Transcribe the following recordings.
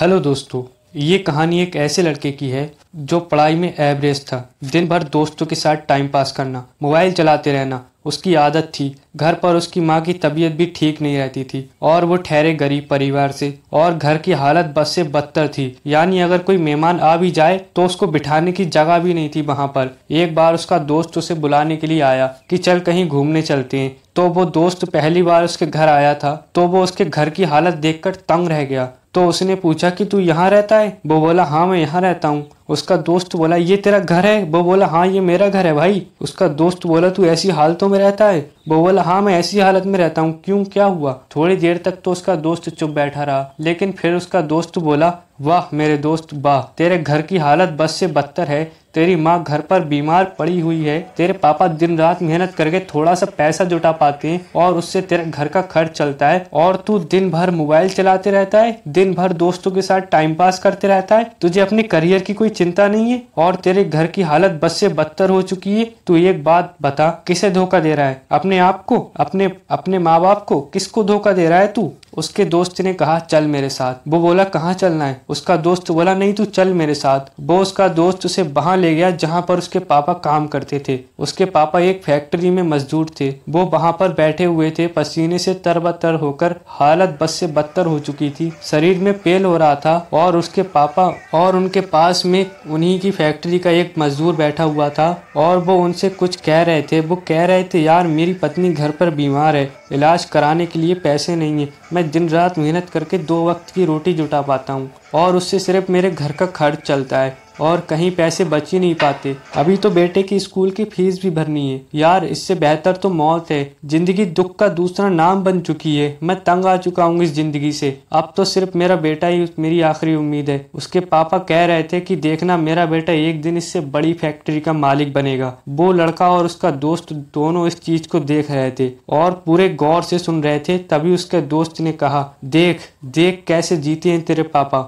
hello दोस्तों ये कहानी एक ऐसे लड़के की है जो पढ़ाई में एवरेज था दिन भर दोस्तों के साथ टाइम पास करना मोबाइल चलाते रहना उसकी आदत थी घर पर उसकी माँ की तबीयत भी ठीक नहीं रहती थी और वो ठहरे गरीब परिवार से और घर की हालत बस से बदतर थी यानी अगर कोई मेहमान आ भी जाए तो उसको बिठाने की जगह भी नहीं थी वहाँ पर एक बार उसका दोस्त उसे बुलाने के लिए आया कि चल कहीं घूमने चलते हैं तो वो दोस्त पहली बार उसके घर आया था तो वो उसके घर की हालत देखकर तंग रह गया तो उसने पूछा कि तू यहाँ रहता है वो बोला हाँ मैं यहाँ रहता हूँ उसका दोस्त बोला ये तेरा घर है वो बोला हाँ ये मेरा घर है भाई उसका दोस्त बोला तू ऐसी हालतों में रहता है वो बोला हाँ मैं ऐसी हालत में रहता हूँ क्यों क्या हुआ थोड़ी देर तक तो उसका दोस्त चुप बैठा रहा लेकिन फिर उसका दोस्त बोला वाह मेरे दोस्त वाह तेरे घर की हालत बस से बदतर है तेरी माँ घर पर बीमार पड़ी हुई है तेरे पापा दिन रात मेहनत करके थोड़ा सा पैसा जुटा पाते हैं और उससे तेरे घर का खर्च चलता है और तू दिन भर मोबाइल चलाते रहता है दिन भर दोस्तों के साथ टाइम पास करते रहता है तुझे अपने करियर की कोई चिंता नहीं है और तेरे घर की हालत बस से बदतर हो चुकी है तू एक बात बता किसे धोखा दे रहा है अपने अपने आप को अपने अपने माँ बाप को किसको धोखा दे रहा है तू उसके दोस्त ने कहा चल मेरे साथ वो बोला कहाँ चलना है उसका दोस्त बोला नहीं तू चल मेरे साथ वो उसका दोस्त उसे वहाँ ले गया जहाँ पर उसके पापा काम करते थे उसके पापा एक फैक्ट्री में मजदूर थे वो वहाँ पर बैठे हुए थे पसीने से तरबतर होकर हालत बस से बदतर हो चुकी थी शरीर में पेल हो रहा था और उसके पापा और उनके पास में उन्ही की फैक्ट्री का एक मजदूर बैठा हुआ था और वो उनसे कुछ कह रहे थे वो कह रहे थे यार मेरी पत्नी घर पर बीमार है इलाज कराने के लिए पैसे नहीं है मैं मैं दिन रात मेहनत करके दो वक्त की रोटी जुटा पाता हूँ और उससे सिर्फ मेरे घर का खर्च चलता है और कहीं पैसे बच ही नहीं पाते अभी तो बेटे की स्कूल की फीस भी भरनी है यार इससे बेहतर तो मौत है जिंदगी दुख का दूसरा नाम बन चुकी है मैं तंग आ चुका हूँ इस जिंदगी से अब तो सिर्फ मेरा बेटा ही मेरी आखिरी उम्मीद है उसके पापा कह रहे थे कि देखना मेरा बेटा एक दिन इससे बड़ी फैक्ट्री का मालिक बनेगा वो लड़का और उसका दोस्त दोनों इस चीज को देख रहे थे और पूरे गौर से सुन रहे थे तभी उसके दोस्त ने कहा देख देख कैसे जीते हैं तेरे पापा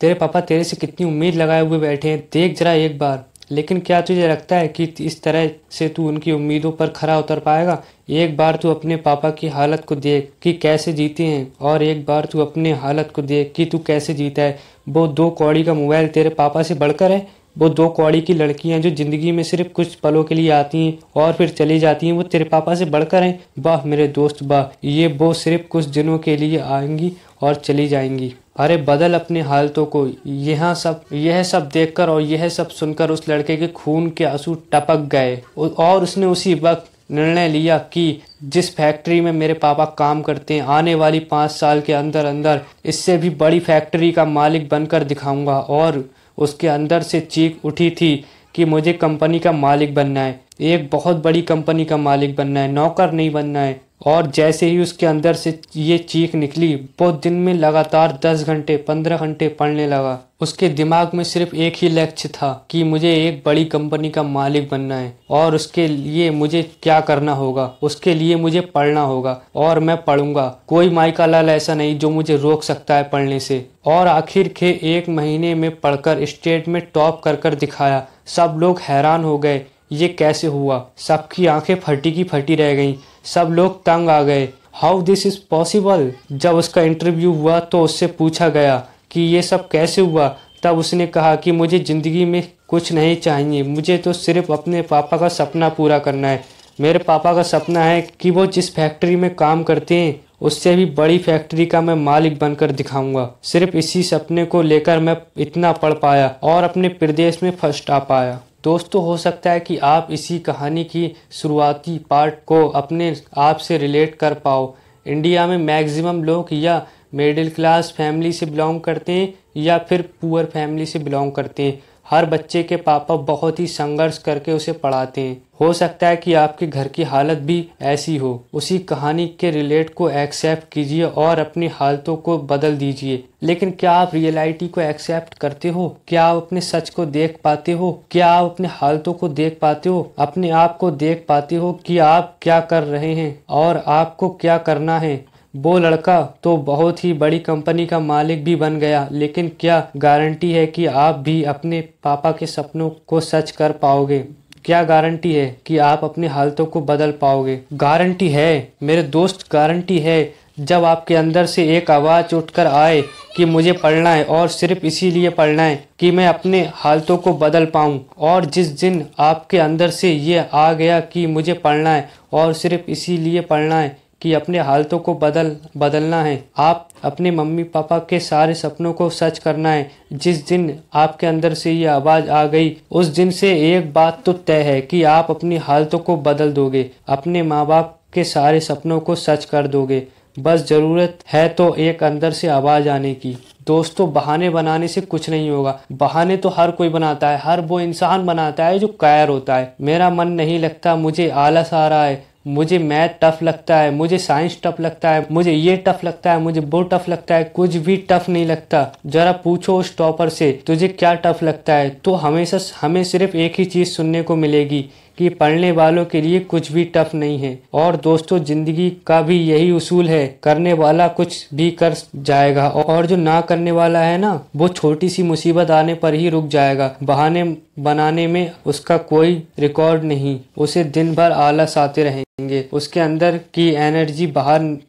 तेरे पापा तेरे से कितनी उम्मीद लगाए हुए बैठे हैं देख जरा एक बार लेकिन क्या तुझे लगता है कि इस तरह से तू उनकी उम्मीदों पर खरा उतर पाएगा एक बार तू अपने पापा की हालत को देख कि कैसे जीते हैं और एक बार तू अपने हालत को देख कि तू कैसे जीता है वो दो कौड़ी का मोबाइल तेरे पापा से बढ़कर है वो दो कौड़ी की लड़कियां जो ज़िंदगी में सिर्फ कुछ पलों के लिए आती हैं और फिर चली जाती हैं वो तेरे पापा से बढ़कर हैं वाह मेरे दोस्त वाह ये वो सिर्फ कुछ दिनों के लिए आएंगी और चली जाएंगी अरे बदल अपने हालतों को यह सब यह सब देखकर और यह सब सुनकर उस लड़के के खून के आंसू टपक गए और उसने उसी वक्त निर्णय लिया कि जिस फैक्ट्री में मेरे पापा काम करते हैं आने वाली पाँच साल के अंदर अंदर इससे भी बड़ी फैक्ट्री का मालिक बनकर दिखाऊंगा और उसके अंदर से चीख उठी थी कि मुझे कंपनी का मालिक बनना है एक बहुत बड़ी कंपनी का मालिक बनना है नौकर नहीं बनना है और जैसे ही उसके अंदर से ये चीख निकली वो दिन में लगातार दस घंटे पंद्रह घंटे पढ़ने लगा उसके दिमाग में सिर्फ एक ही लक्ष्य था कि मुझे एक बड़ी कंपनी का मालिक बनना है और उसके लिए मुझे क्या करना होगा उसके लिए मुझे पढ़ना होगा और मैं पढ़ूंगा कोई माइका लाल ऐसा नहीं जो मुझे रोक सकता है पढ़ने से और आखिर के एक महीने में पढ़कर स्टेट में टॉप कर कर दिखाया सब लोग हैरान हो गए ये कैसे हुआ सबकी आंखें फटी की फटी रह गईं सब लोग तंग आ गए हाउ दिस इज़ पॉसिबल जब उसका इंटरव्यू हुआ तो उससे पूछा गया कि ये सब कैसे हुआ तब उसने कहा कि मुझे ज़िंदगी में कुछ नहीं चाहिए मुझे तो सिर्फ अपने पापा का सपना पूरा करना है मेरे पापा का सपना है कि वो जिस फैक्ट्री में काम करते हैं उससे भी बड़ी फैक्ट्री का मैं मालिक बनकर दिखाऊंगा सिर्फ इसी सपने को लेकर मैं इतना पढ़ पाया और अपने प्रदेश में फर्स्ट आ पाया दोस्तों तो हो सकता है कि आप इसी कहानी की शुरुआती पार्ट को अपने आप से रिलेट कर पाओ इंडिया में मैक्सिमम लोग या मिडिल क्लास फैमिली से बिलोंग करते हैं या फिर पुअर फैमिली से बिलोंग करते हैं हर बच्चे के पापा बहुत ही संघर्ष करके उसे पढ़ाते हैं हो सकता है कि आपके घर की हालत भी ऐसी हो उसी कहानी के रिलेट को एक्सेप्ट कीजिए और अपनी हालतों को बदल दीजिए लेकिन क्या आप रियलिटी को एक्सेप्ट करते हो क्या आप अपने सच को देख पाते हो क्या आप अपने हालतों को देख पाते हो अपने आप को देख पाते हो कि आप क्या कर रहे हैं और आपको क्या करना है वो लड़का तो बहुत ही बड़ी कंपनी का मालिक भी बन गया लेकिन क्या गारंटी है कि आप भी अपने पापा के सपनों को सच कर पाओगे क्या गारंटी है कि आप अपनी हालतों को बदल पाओगे गारंटी है मेरे दोस्त गारंटी है जब आपके अंदर से एक आवाज़ उठकर आए कि मुझे पढ़ना है और सिर्फ इसीलिए पढ़ना है कि मैं अपने हालतों को बदल पाऊँ और जिस दिन आपके अंदर से ये आ गया कि मुझे पढ़ना है और सिर्फ इसीलिए पढ़ना है कि अपने हालतों को बदल बदलना है आप अपने मम्मी पापा के सारे सपनों को सच करना है जिस दिन आपके अंदर से ये आवाज़ आ गई उस दिन से एक बात तो तय है कि आप अपनी हालतों को बदल दोगे अपने माँ बाप के सारे सपनों को सच कर दोगे बस ज़रूरत है तो एक अंदर से आवाज़ आने की दोस्तों बहाने बनाने से कुछ नहीं होगा बहाने तो हर कोई बनाता है हर वो इंसान बनाता है जो कायर होता है मेरा मन नहीं लगता मुझे आलस आ रहा है मुझे मैथ टफ लगता है मुझे साइंस टफ लगता है मुझे ये टफ लगता है मुझे वो टफ लगता है कुछ भी टफ नहीं लगता जरा पूछो उस टॉपर से तुझे क्या टफ लगता है तो हमेशा हमें सिर्फ एक ही चीज़ सुनने को मिलेगी कि पढ़ने वालों के लिए कुछ भी टफ नहीं है और दोस्तों ज़िंदगी का भी यही उसूल है करने वाला कुछ भी कर जाएगा और जो ना करने वाला है ना वो छोटी सी मुसीबत आने पर ही रुक जाएगा बहाने बनाने में उसका कोई रिकॉर्ड नहीं उसे दिन भर आलस आते रहेंगे उसके अंदर की एनर्जी बाहर